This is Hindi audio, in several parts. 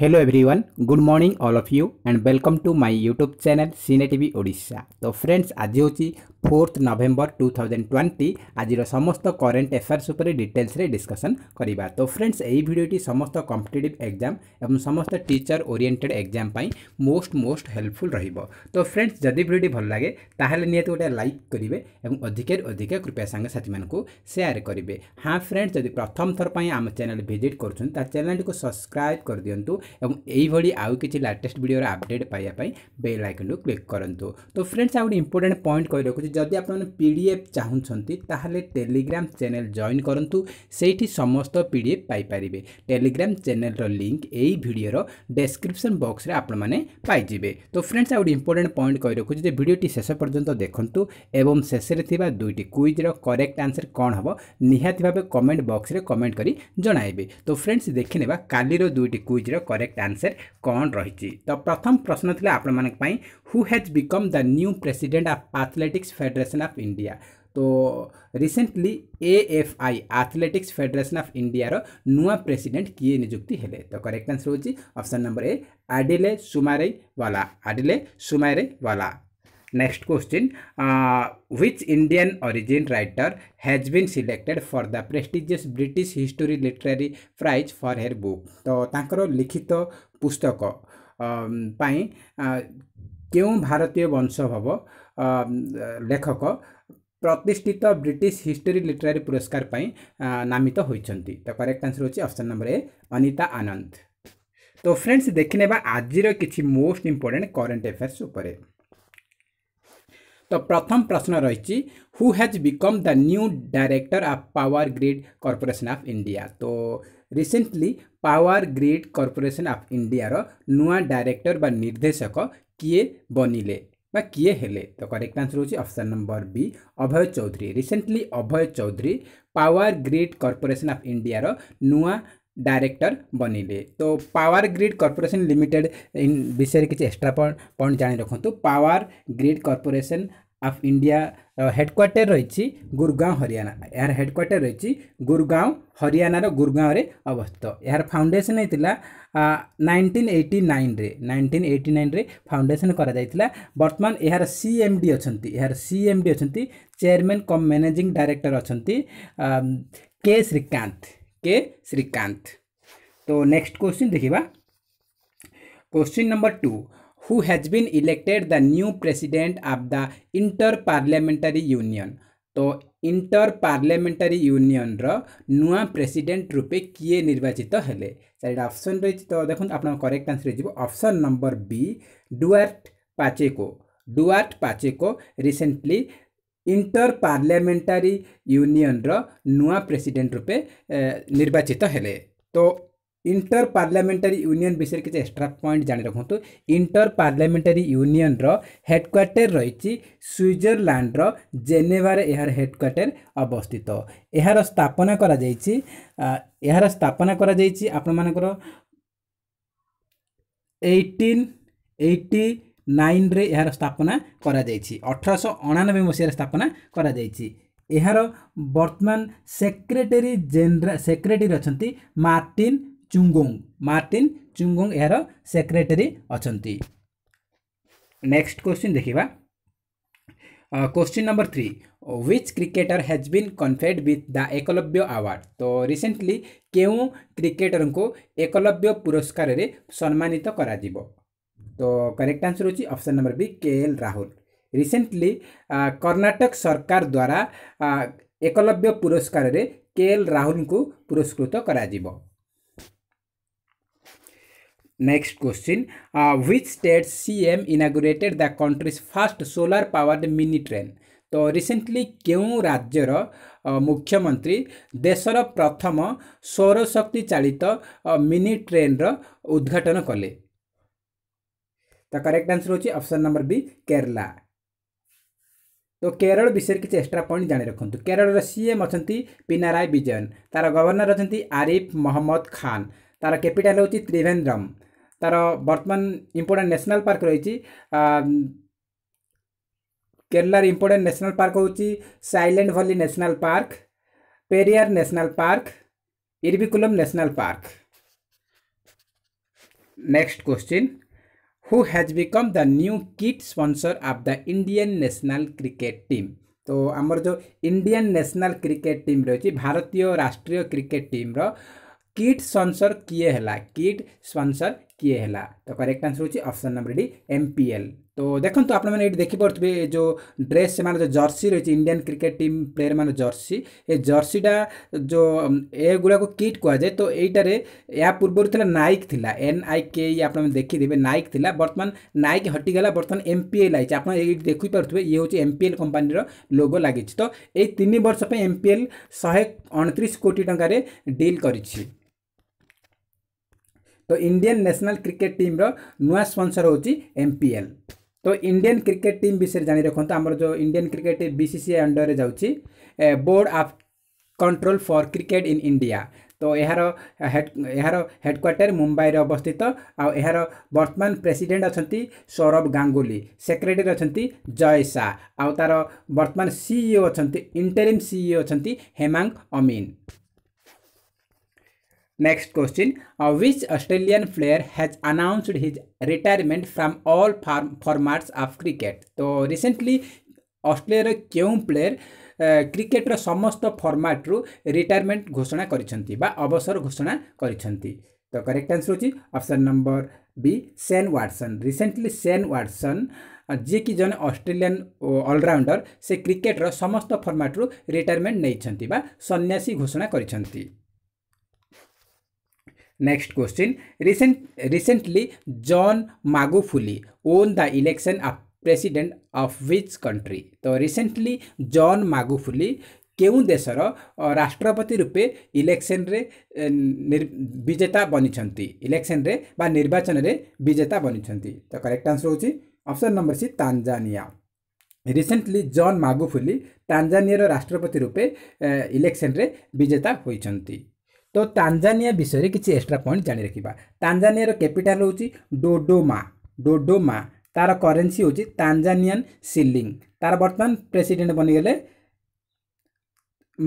Hello everyone good morning all of you and welcome to my YouTube channel सिने टी ओडा तो फ्रेंड्स आज हूँ fourth November two thousand twenty आज समस्त करेन्ट एफेयर्स उपर डिटेल्स डिस्कसन करवा तो फ्रेंड्स यही भिडियोटी समस्त कम्पिटेटिव एग्जाम एवं समस्त teacher oriented exam most most helpful रो तो फ्रेंड्स जदि भिडियोटी भल लगे ताहले गोटे लाइक करेंगे और अधिक रू अधिक कृपया सांगसाथी मानू सेयार करेंगे हाँ फ्रेंड्स जदि प्रथम थर आम चेल भिज कर चैनल को सब्सक्राइब कर दिंतु এবং এইভাবে আউ কিছু ଲାଟେଷ୍ଟ ଭିଡ଼ିଓର ଅପଡ଼େଟ୍ ପାଇବା ପାଇଁ ବେଲ୍ ଆଇକନ୍କୁ କ୍ଲିକ୍ କରନ୍ତୁ ତ ଫ୍ରେଣ୍ଡସ୍ ଆଉ ଗୋଟେ ଇମ୍ପୋର୍ଟାଣ୍ଟ ପଏଣ୍ଟ କହି ରଖୁଛି ଯଦି ଆପଣମାନେ ପି ଡି ଏଫ୍ ଚାହୁଁଛନ୍ତି ତାହେଲେ ଟେଲିଗ୍ରାମ ଚ୍ୟାନେଲ୍ ଜଏନ୍ କରନ୍ତୁ ସେଇଠି ସମସ୍ତ ପି ଡି ଏଫ୍ ପାଇପାରିବେ ଟେଲିଗ୍ରାମ ଚ୍ୟାନେଲ୍ର ଲିଙ୍କ୍ ଏଇ ଭିଡ଼ିଓର ଡେସ୍କ୍ରିପ୍ସନ୍ ବକ୍ସରେ ଆପଣମାନେ ପାଇଯିବେ ତ ଫ୍ରେଣ୍ଡସ୍ ଆଉ ଗୋଟେ ଇମ୍ପୋର୍ଟାଣ୍ଟ ପଏଣ୍ଟ କହି ରଖୁଛି ଯେ ଭିଡ଼ିଓଟି ଶେଷ ପର୍ଯ୍ୟନ୍ତ ଦେଖନ୍ତୁ ଏବଂ ଶେଷରେ ଥିବା ଦୁଇଟି କୁଇଜ୍ର କରେକ୍ଟ ଆନ୍ସର୍ କ'ଣ ହେବ ନିହାତି ଭାବେ କମେଣ୍ଟ ବକ୍ସରେ କମେଣ୍ଟ କରି ଜଣାଇବେ ତ ଫ୍ରେଣ୍ଡସ୍ ଦେଖିନେବା କାଲିର ଦୁଇଟି କୁଇଜ୍ର करेक्ट आंसर कौन रही तो प्रथम प्रश्न थी आपण who has become the new president of Athletics Federation of India तो recently F I Athletics Federation of India नुआ प्रेसीडेट किए निजुक्ति हेले तो करेक्ट आंसर होची ऑप्शन नंबर ए आडिले सुमारे वाला आडिले सुमारे वाला Next question. Uh, which Indian origin writer has been selected for the prestigious British History Literary Prize for her book? तो तांकर लिखित पुस्तक ପାଇଁ କେଉଁ ଭାରତୀୟ ବଂଶଭବ ଲେଖକ ପ୍ରତିଷ୍ଠିତ ବ୍ରିଟିଶ ହିଷ୍ଟୋରୀ ଲିଟରାରୀ ପୁରସ୍କାର ପାଇଁ ନାମିତ ହୋଇଛନ୍ତି ତ କରେକ୍ଟ ଆନ୍ସର ହେଉଛି option number A Anita Anand ତ ଫ୍ରେଣ୍ଡସ୍ ଦେଖିନେବା ଆଜିର କିଛି ମୋଷ୍ଟ ଇମ୍ପୋର୍ଟାଣ୍ଟ କରେଣ୍ଟ ଆଫେୟାର୍ସ ଉପରେ तो प्रथम प्रश्न रही who has become the new director of Power Grid Corporation of India तो recently Power Grid Corporation of India रो नुआ डायरेक्टर बा निर्देशक किए बनिले बा किए हेले तो करेक्ट आंसर होची option number B Abhay Chaudhary recently Abhay Chaudhary Power Grid Corporation of India रो नुआ ડાયરેક્ટર બનિલે તો પાવર ગ્રીડ કોર્પોરેશન લિમિટેડ વિષୟରେ କିଛି ଏକ୍ସଟ୍ରା ପଏଣ୍ଟ ଜାଣି ରଖନ୍ତୁ Power Grid Corporation of India headquarter ରହିଛି ଗୁରୁଗାଓଁ ହରିୟାଣା ଏହାର ହେଡ଼କ୍ୱାର୍ଟର ରହିଛି ଗୁରୁଗାଓଁ ହରିୟାଣାର ଗୁରୁଗାଓଁରେ ଅବସ୍ଥିତ ଏହାର ଫାଉଣ୍ଡେସନ୍ ହେଇଥିଲା ନାଇନଟିନ୍ ଏଇଟି ନାଇନ୍ରେ ନାଇନଟିନ୍ ଏଇଟି ନାଇନ୍ରେ ଫାଉଣ୍ଡେସନ୍ କରାଯାଇଥିଲା ବର୍ତ୍ତମାନ ଏହାର ସି ଏମ୍ ଡି ଅଛନ୍ତି ଏହାର ସି ଏମ୍ ଡି ଅଛନ୍ତି ଚେୟାରମ୍ୟାନ୍ କମ୍ ମ୍ୟାନେଜିଂ ଡାଇରେକ୍ଟର ଅଛନ୍ତି କେ ଶ୍ରୀକାନ୍ତ के श्रीकांत तो नेक्स्ट क्वेश्चन देखा question number two who has been elected the new president of the Inter Parliamentary Union तो इंटर पार्लियामेंटारी यूनियन रो नुआ प्रेसिडेंट रूपे किए निर्वाचित हेले चार ऑप्शन रही तो देखो आप करेक्ट आंसर हो number B Duarte Pacheco Duarte Pacheco recently Inter Parliamentary ୟୁନିୟନର ନୂଆ ପ୍ରେସିଡେଣ୍ଟ ରୂପେ ନିର୍ବାଚିତ ହେଲେ ତ ଇଣ୍ଟର ପାର୍ଲାମେଣ୍ଟାରୀ ୟୁନିୟନ ବିଷୟରେ କିଛି ଏକ୍ସଟ୍ରା ପଏଣ୍ଟ ଜାଣି ରଖନ୍ତୁ ଇଣ୍ଟର ପାର୍ଲାମେଣ୍ଟାରୀ ୟୁନିୟନର ହେଡ଼କ୍ୱାର୍ଟର ରହିଛି ସ୍ୱିଜରଲ୍ୟାଣ୍ଡର ଜେନେଭାରେ ଏହାର ହେଡ଼କ୍ୱାର୍ଟର ଅବସ୍ଥିତ ଏହାର ସ୍ଥାପନା କରାଯାଇଛି ଏହାର ସ୍ଥାପନା କରାଯାଇଛି ଆପଣମାନଙ୍କର ଏଇଟିନ୍ ଏଇଟି ନାଇନ୍ରେ ଏହାର ସ୍ଥାପନା କରାଯାଇଛି ଅଠରଶହ ଅଣାନବେ ମସିହାରେ ସ୍ଥାପନା କରାଯାଇଛି ଏହାର ବର୍ତ୍ତମାନ ସେକ୍ରେଟେରୀ ଜେନେରା ସେକ୍ରେଟେରୀ ଅଛନ୍ତି ମାର୍ଟିନ୍ ଚୁଙ୍ଗୋଙ୍ଗ ମାର୍ଟିନ୍ ଚୁଙ୍ଗୋଙ୍ଗ ଏହାର ସେକ୍ରେଟେରୀ ଅଛନ୍ତି ନେକ୍ସଟ କ୍ୱେଶ୍ଚିନ୍ ଦେଖିବା question number three which cricketer has been conferred with the Eklavya award तो रिसेंटली क्यों क्रिकेटर को एकलव्य पुरस्कार सम्मानित कर तो करेक्ट आंसर हो option number B K L Rahul recently Karnataka ସରକାର ଦ୍ୱାରା ଏକଲବ୍ୟ ପୁରସ୍କାରରେ କେ ଏଲ୍ ରାହୁଲଙ୍କୁ ପୁରସ୍କୃତ କରାଯିବ next question which state C M inaugurated the country's first solar powered mini train ତ ରିସେଣ୍ଟଲି କେଉଁ ରାଜ୍ୟର ମୁଖ୍ୟମନ୍ତ୍ରୀ ଦେଶର ପ୍ରଥମ ସୌରଶକ୍ତି ଚାଳିତ ମିନି ଟ୍ରେନ୍ର ଉଦ୍ଘାଟନ କଲେ करेक्ट आंसर होची ऑप्शन नंबर बी केरला तो केरल विषय किसी एक्सट्रा पॉइंट जाणी रखु केरल सीएम अच्छा पिनाराय विजयन तार गवर्णर अच्छा आरिफ महम्मद खान तार कैपिटाल हूँ त्रिवेन्द्रम तार बर्तमान इम्पोर्टां नेशनल पार्क रही केरलार इम्पोर्टां नेशनल पार्क हूँ Silent Valley National Park Periyar National Park Eravikulam National Park next question who has become the new kit sponsor of the Indian national cricket team तो आमर जो इंडियन नेशनल क्रिकेट टीम रही भारतीय राष्ट्रीय क्रिकेट टीम रो किट स्पॉन्सर किए है किट स्पॉन्सर किए है तो करेक्ट आंसर होची number D M P L तो देखो आप देखिपे जो ड्रेस से मैंने जो जर्सी रही इंडियन क्रिकेट टीम प्लेयर मैंने ये ए जर्सीटा जो ए गुड़ाक किट कह जाए तो यार या पूर्वर थी नाइक थी एन आई के आप देखीदे नाइक थी बर्तमान नाइक हटिगला बर्तमान एम पी एल आई आपड़ देखिपे ये हूँ M P L company logo लगी तो यही तीन वर्ष पर एम पी एल शहे अणतीस कोटी टकर कर तो इंडियन नेशनल क्रिकेट टीम रो नुआ स्पन्सर होची एमपीएल তো ଇଣ୍ଡିଆନ୍ କ୍ରିକେଟ୍ ଟିମ୍ ବିଷୟରେ ଜାଣି ରଖନ୍ତୁ ଆମର ଯେଉଁ Indian cricket B C C I ଅଣ୍ଡରରେ ଯାଉଛି board of control for cricket in India ତ ଏହାର ଏହାର ହେଡ଼କ୍ୱାର୍ଟର ମୁମ୍ବାଇରେ ଅବସ୍ଥିତ ଆଉ ଏହାର ବର୍ତ୍ତମାନ ପ୍ରେସିଡେଣ୍ଟ ଅଛନ୍ତି ସୌରଭ ଗାଙ୍ଗୁଲି ସେକ୍ରେଟାରୀ ଅଛନ୍ତି ଜୟ ଶାହ ଆଉ ତା'ର ବର୍ତ୍ତମାନ ସିଇଓ ଅଛନ୍ତି ଇଣ୍ଟରିମ୍ ସିଇଓ ଅଛନ୍ତି Hemang Amin next question which Australian player has announced his retirement from all formats of cricket तो रिसेंटली ऑस्ट्रेलिया क्यों प्लेयर क्रिकेट रो समस्त फॉर्मेट रु रिटायरमेंट घोषणा कर अवसर घोषणा कर तो करेक्ट आंसर होची option number B Shane Watson recently Shane Watson जी कि जन ऑस्ट्रेलियन ऑलराउंडर से क्रिकेट रो समस्त फॉर्मेट रु रिटायरमेंट नहीं सन्यासी घोषणा कर Next question. Recent, recently, John Magufuli won the election of president of which country? So recently, John Magufuli କେଉଁ ଦେଶର ରାଷ୍ଟ୍ରପତି ରୂପେ ଇଲେକ୍ସନରେ ବିଜେତା ବନିଛନ୍ତି ଇଲେକ୍ସନରେ ବା ନିର୍ବାଚନରେ ବିଜେତା ବନିଛନ୍ତି ତ କରେକ୍ଟ ଆନ୍ସର ହେଉଛି option number C Tanzania recently John Magufuli ତାଞ୍ଜାନିଆର ରାଷ୍ଟ୍ରପତି ରୂପେ ଇଲେକ୍ସନରେ ବିଜେତା ହୋଇଛନ୍ତି ତ ତାଞ୍ଜାନିଆ ବିଷୟରେ କିଛି ଏକ୍ସଟ୍ରା ପଏଣ୍ଟ ଜାଣି ରଖିବା ତାଞ୍ଜାନିଆର କ୍ୟାପିଟାଲ୍ ହେଉଛି ଡୋଡୋମା ଡୋଡୋମା ତା'ର କରେନ୍ସି ହେଉଛି ତାଞ୍ଜାନିଆନ୍ ସିଲିଂ ତା'ର ବର୍ତ୍ତମାନ ପ୍ରେସିଡେଣ୍ଟ ବନିଗଲେ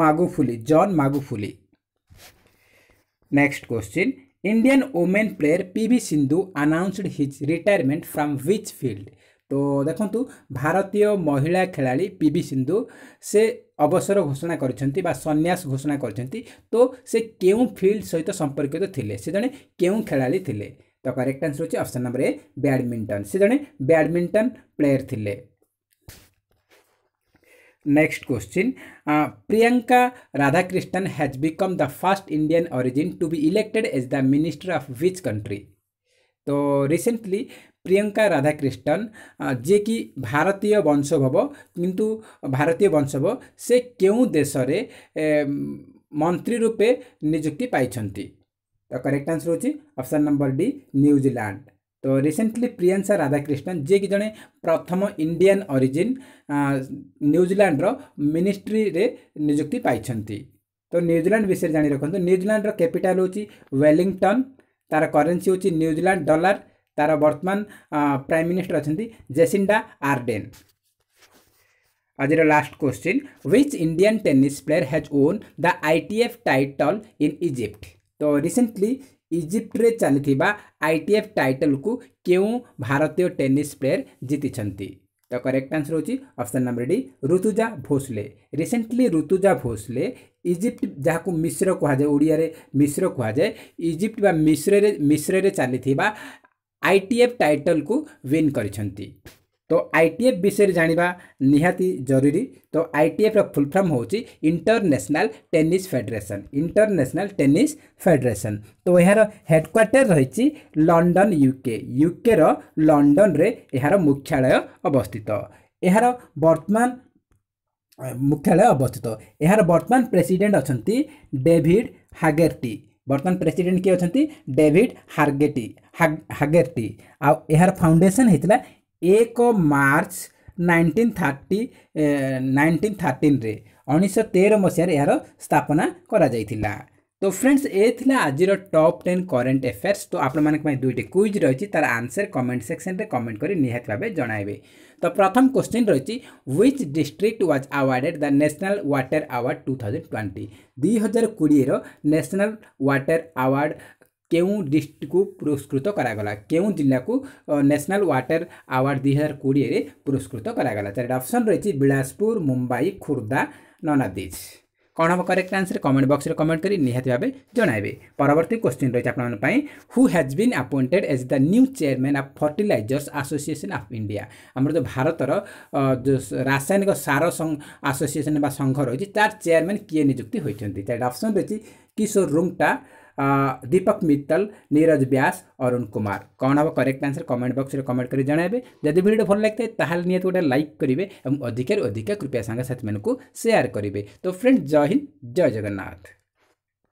Magufuli John Magufuli next question Indian women player PV Sindhu announced his retirement from which field तो देखो भारतीय महिला खेलाड़ी पीवी सिंधु से अवसर घोषणा कर सन्यास घोषणा करो तो से क्यों फिल्ड सहित संपर्कित थे से जड़े क्यों खेला थे तो करेक्ट आंसर होती ऑप्शन नंबर ए बैडमिंटन से जड़े बैडमिंटन प्लेयर थे next question Priyanka Radhakrishnan has become the first Indian origin to be elected as the minister of which country तो रिसेंटली প্রিয়ঙ্কা রাধাকৃষ্ণন যে কি ভারতীয় বংশভব কিন্তু ভারতীয় বংশভব সে কেউ দেশরে ମନ୍ତ୍ରୀ ରୂପେ ନିଯୁକ୍ତି ପାଇଛନ୍ତି ତ କରେକ୍ଟ ଆନ୍ସର ହେଉଛି ଅପସନ୍ ନମ୍ବର ଡି ନ୍ୟୁଜିଲାଣ୍ଡ ତ ରିସେଣ୍ଟଲି ପ୍ରିୟାଂଶା ରାଧାକ୍ରିଷ୍ଣନ୍ ଯିଏକି ଜଣେ ପ୍ରଥମ ଇଣ୍ଡିଆନ୍ ଅରିଜିନ୍ ନ୍ୟୁଜିଲାଣ୍ଡର ମିନିଷ୍ଟ୍ରିରେ ନିଯୁକ୍ତି ପାଇଛନ୍ତି ତ ନ୍ୟୁଜିଲାଣ୍ଡ ବିଷୟରେ ଜାଣି ରଖନ୍ତୁ ନ୍ୟୁଜିଲାଣ୍ଡର କ୍ୟାପିଟାଲ୍ ହେଉଛି ୱେଲିଂଟନ୍ ତା'ର କରେନ୍ସି ହେଉଛି ନ୍ୟୁଜିଲାଣ୍ଡ ଡଲାର तार बर्तमान प्राइम मिनिस्टर अच्छा जेसिंडा आर्डेन आज last question which Indian tennis player has won the ITF title in Egypt तो रिसेंटली इजिप्ट्रे चली आईटीएफ टाइटल को क्यों भारतीय टेनिस प्लेयर जीति तो करेक्ट आंसर होची option number D Rutuja Bhosale recently Rutuja Bhosale Egypt जहाँ को मिश्र कहुए मिश्र कहुए इजिप्ट मिश्र मिश्र चली ଆଇଟିଏଫ୍ ଟାଇଟଲ୍କୁ ୱିନ୍ କରିଛନ୍ତି ତ ଆଇଟିଏଫ୍ ବିଷୟରେ ଜାଣିବା ନିହାତି ଜରୁରୀ ତ ଆଇଟିଏଫ୍ର ଫୁଲ୍ ଫର୍ମ ହେଉଛି International Tennis Federation International Tennis Federation ତ ଏହାର ହେଡ଼କ୍ୱାର୍ଟର ରହିଛି ଲଣ୍ଡନ ୟୁକେ ୟୁକେର ଲଣ୍ଡନରେ ଏହାର ମୁଖ୍ୟାଳୟ ଅବସ୍ଥିତ ଏହାର ବର୍ତ୍ତମାନ ମୁଖ୍ୟାଳୟ ଅବସ୍ଥିତ ଏହାର ବର୍ତ୍ତମାନ ପ୍ରେସିଡେଣ୍ଟ ଅଛନ୍ତି ଡେଭିଡ୍ ହାଗେର୍ଟି ବର୍ତ୍ତମାନ ପ୍ରେସିଡେଣ୍ଟ କିଏ ଅଛନ୍ତି ଡେଭିଡ୍ ହାର୍ଗେଟି ହାଗେଟି ଆଉ ଏହାର ଫାଉଣ୍ଡେସନ୍ ହେଇଥିଲା ଏକ ମାର୍ଚ୍ଚ ନାଇନଟିନ୍ ଥାର୍ଟି ନାଇନଟିନ୍ ଥାର୍ଟିନ୍ରେ ଉଣେଇଶହ ତେର ମସିହାରେ ଏହାର ସ୍ଥାପନା କରାଯାଇଥିଲା তো ফ্রেন্ডস এ লা আজির টপ টেন করেন্ট আফেয়ার্স তো আপনার দুইটি কুইজ রয়েছে তার আনসর কমেন্ট সেকশনরে কমেন্ট করে নিহতি ভাবে জনাইবে তো প্রথম কোশ্চিন রয়েছে which district was awarded the national water award two thousand twenty দুই হাজার কোড়িয়ের ন্যাশনাল ওয়াটার আওয়ার্ড কেউ ডিস্ট্রিক্টু পুরস্কৃত করাগলা কেউ জেলাকু ন্যাশনাল ওয়াটার আওয়ার্ড দুই হাজার কোড়িয়ে পুরস্কৃত করাগলা চারিটা অপশন রয়েছে বিলাসপুর মুম্বাই খুর্দা ননাদিজ କ'ଣ ହେବ କରେକ୍ଟ ଆନ୍ସର କମେଣ୍ଟ ବକ୍ସରେ କମେଣ୍ଟ କରି ନିହାତି ଭାବେ ଜଣାଇବେ ପରବର୍ତ୍ତୀ କ୍ୱେଶ୍ଚିନ୍ ରହିଛି ଆପଣମାନଙ୍କ ପାଇଁ who has been appointed as the new chairman of Fertilisers Association of India ଆମର ଯେଉଁ ଭାରତର ରାସାୟନିକ ସାର ଆସୋସିଏସନ୍ ବା ସଂଘ ରହିଛି ତାର ଚେୟାରମ୍ୟାନ୍ କିଏ ନିଯୁକ୍ତି ହୋଇଛନ୍ତି ଚାରିଟା ଅପସନ୍ ରହିଛି କିଶୋର ରୁଙ୍ଗଟା दीपक मित्तल नीरज व्यास अरुण कुमार कौन हम करेक्ट आंसर कमेंट बक्स में कमेंट कर जन जदि भिडियो भल लगी ताल गोटे लाइक करेंगे और अधिकार अधिका कृपया सांगसाथी मैं सेयार करेंगे तो फ्रेंड जय हिंद जय जगन्नाथ